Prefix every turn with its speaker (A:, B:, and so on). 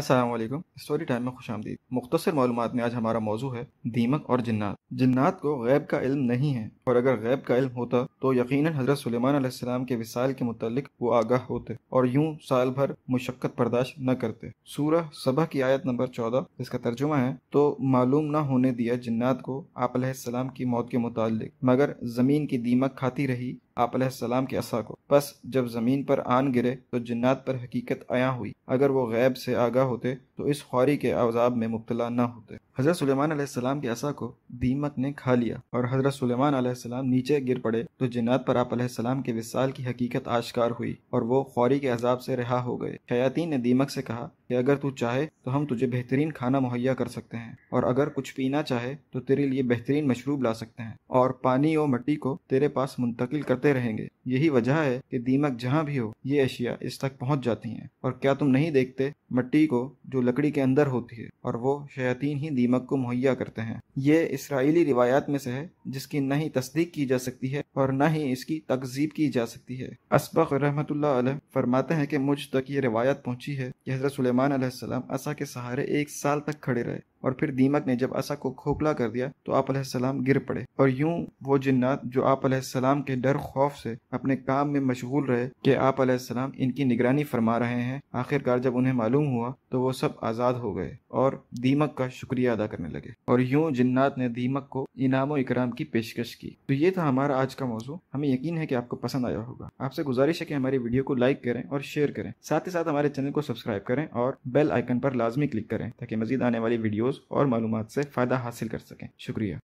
A: Aslam story time में खुश आमदीद मुख्तर मालूम में आज हमारा मौजू है दीमक और जन्नात जन्नात को गैब का इल्म नहीं है और अगर गैब का इल्म होता तो यकीन हजरत सलेमान के विसाल के मतलब वो आगाह होते और यूं साल भर मुशक्क़त बर्दाश्त न करते सूरह सबह की आयत नंबर चौदह इसका तर्जुमा है तो मालूम न होने दिया जन्नात को आप की मौत के मुतालिक मगर ज़मीन की दीमक खाती रही आप सलाम के असा को बस जब ज़मीन पर आन गिरे तो जन्नात पर हकीकत आया हुई अगर वो गैब से आगा होते तो इस खौरी के अजाब में मुबतला न होते हज़रत सुलेमान सलाम के असा को दीमक ने खा लिया और हज़रत सुलेमान सलाम नीचे गिर पड़े तो जन्नात पर आप सलाम के विसाल की हकीकत आश्कार हुई और वो खौरी के अजाब से रिहा हो गए खयातीन ने दीमक से कहा कि अगर तू चाहे तो हम तुझे बेहतरीन खाना मुहैया कर सकते हैं और अगर कुछ पीना चाहे तो तेरे लिए बेहतरीन मशरूब ला सकते हैं और पानी और मट्टी को तेरे पास मुंतकिल करते रहेंगे यही वजह है कि दीमक जहाँ भी हो ये अशिया इस तक पहुँच जाती हैं और क्या तुम नहीं देखते मट्टी को जो लकड़ी के अंदर होती है और वो शयातीन ही दीमक को मुहैया करते हैं ये इसराइली रिवायात में से है जिसकी न ही तस्दीक की जा सकती है और न ही इसकी तकजीब की जा सकती है असबक रहमत फरमाते हैं कि मुझ तक ये रिवायत पहुँची है कि हजरत सुलेमान सुलेमान अलैहिस्सलाम असा के सहारे एक साल तक खड़े रहे और फिर दीमक ने जब असा को खोखला कर दिया तो आप अलैहिस्सलाम गिर पड़े और यूं वो जिन्नात जो आप अलैहिस्सलाम के डर खौफ से अपने काम में मशगूल रहे कि आप अलैहिस्सलाम इनकी निगरानी फरमा रहे हैं आखिरकार जब उन्हें मालूम हुआ तो वो सब आज़ाद हो गए और दीमक का शुक्रिया अदा करने लगे और यूं जिन्नात ने दीमक को इनाम इकराम की पेशकश की तो ये था हमारा आज का मौजू हमें यकीन है कि आपको पसंद आया होगा आपसे गुजारिश है कि हमारी वीडियो को लाइक करें और शेयर करें साथ ही साथ हमारे चैनल को सब्सक्राइब करें और और बेल आइकन पर लाजमी क्लिक करें ताकि मजीद आने वाली वीडियोज़ और मालूम से फ़ायदा हासिल कर सकें शुक्रिया